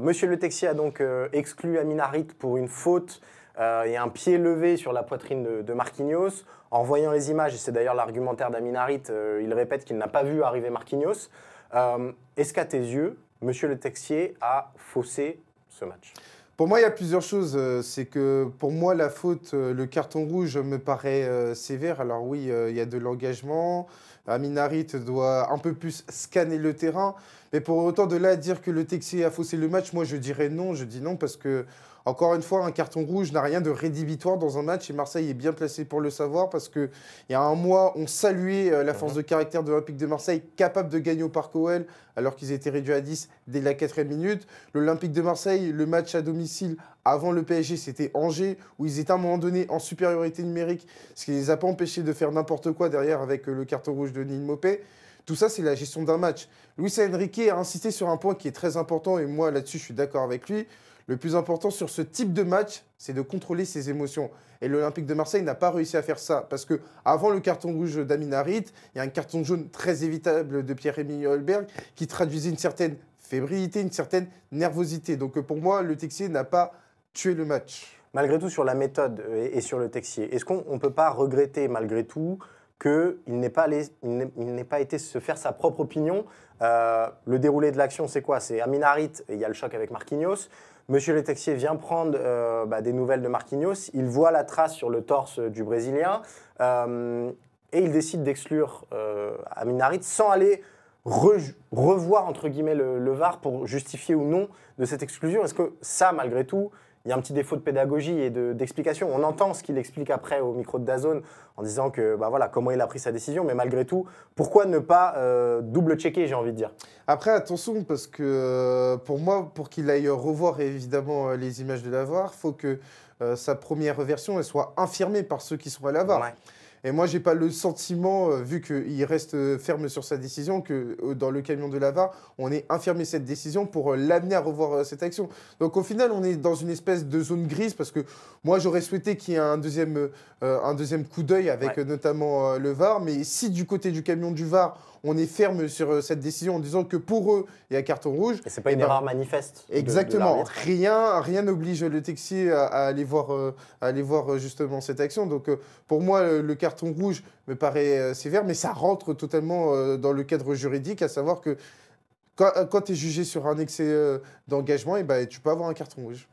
Monsieur Le Texier a donc euh, exclu Aminarit pour une faute euh, et un pied levé sur la poitrine de, Marquinhos. En voyant les images, et c'est d'ailleurs l'argumentaire d'Aminarit, euh, il répète qu'il n'a pas vu arriver Marquinhos. Est-ce qu'à tes yeux, Monsieur Le Texier a faussé ce match pour moi, il y a plusieurs choses. Euh, c'est que pour moi, la faute, euh, le carton rouge me paraît euh, sévère. Alors oui, il y a de l'engagement. Aminarit doit un peu plus scanner le terrain. Mais pour autant, de là dire que le Texier a faussé le match, moi je dirais non. Je dis non parce que, encore une fois, un carton rouge n'a rien de rédhibitoire dans un match. Et Marseille est bien placé pour le savoir parce qu'il y a un mois, on saluait la force mhm. de caractère de l'Olympique de Marseille, capable de gagner au Parc OL, alors qu'ils étaient réduits à 10 dès la quatrième minute. L'Olympique de Marseille, le match à domicile, avant le PSG, c'était Angers, où ils étaient à un moment donné en supériorité numérique, ce qui ne les a pas empêchés de faire n'importe quoi derrière avec euh, le carton rouge de Nîmes Mopé. Tout ça, c'est la gestion d'un match. Luis Enrique a insisté sur un point qui est très important, et moi là-dessus, je suis d'accord avec lui. Le plus important sur ce type de match, c'est de contrôler ses émotions. Et l'Olympique de Marseille n'a pas réussi à faire ça. Parce que avant le carton rouge d'Amin Harit, il y a un carton jaune très évitable de pierre emile Holberg qui traduisait une certaine fébrilité, une certaine nervosité. Donc euh, pour moi, le Texier n'a pas tué le match. Malgré tout, sur la méthode euh, et, sur le Texier, est-ce qu'on ne peut pas regretter malgré tout qu'il n'ait pas, été se faire sa propre opinion euh, Le déroulé de l'action, c'est quoi C'est Aminarit, et il y a le choc avec Marquinhos. Monsieur Le Texier vient prendre bah, des nouvelles de Marquinhos. Il voit la trace sur le torse du Brésilien et il décide d'exclure Aminarit sans aller revoir entre guillemets le, VAR pour justifier ou non de cette exclusion Est-ce que ça, malgré tout, il y a un petit défaut de pédagogie et d'explication. On entend ce qu'il explique après au micro de Dazone en disant que bah voilà comment il a pris sa décision, mais malgré tout, pourquoi ne pas euh, double-checker, j'ai envie de dire Après, attention, parce que euh, pour moi, pour qu'il aille revoir évidemment euh, les images de VAR, il faut que sa première version elle soit infirmée par ceux qui sont à la et moi, j'ai pas le sentiment, euh, vu qu'il reste euh, ferme sur sa décision, que euh, dans le camion de Lava, on ait infirmé cette décision pour l'amener à revoir cette action. Donc au final, on est dans une espèce de zone grise parce que moi, j'aurais souhaité qu'il y ait un deuxième, un deuxième coup d'œil avec notamment le VAR. Mais si du côté du camion du VAR, on est ferme sur cette décision en disant que pour eux, il y a carton rouge. Et c'est pas eh une ben, erreur manifeste. Exactement. rien, rien n'oblige le Texier à, aller voir, à aller voir justement cette action. Donc pour moi, le, le carton rouge me paraît euh, sévère, mais ça rentre totalement euh, dans le cadre juridique, à savoir que quand, euh, tu es jugé sur un excès d'engagement, et eh ben, tu peux avoir un carton rouge.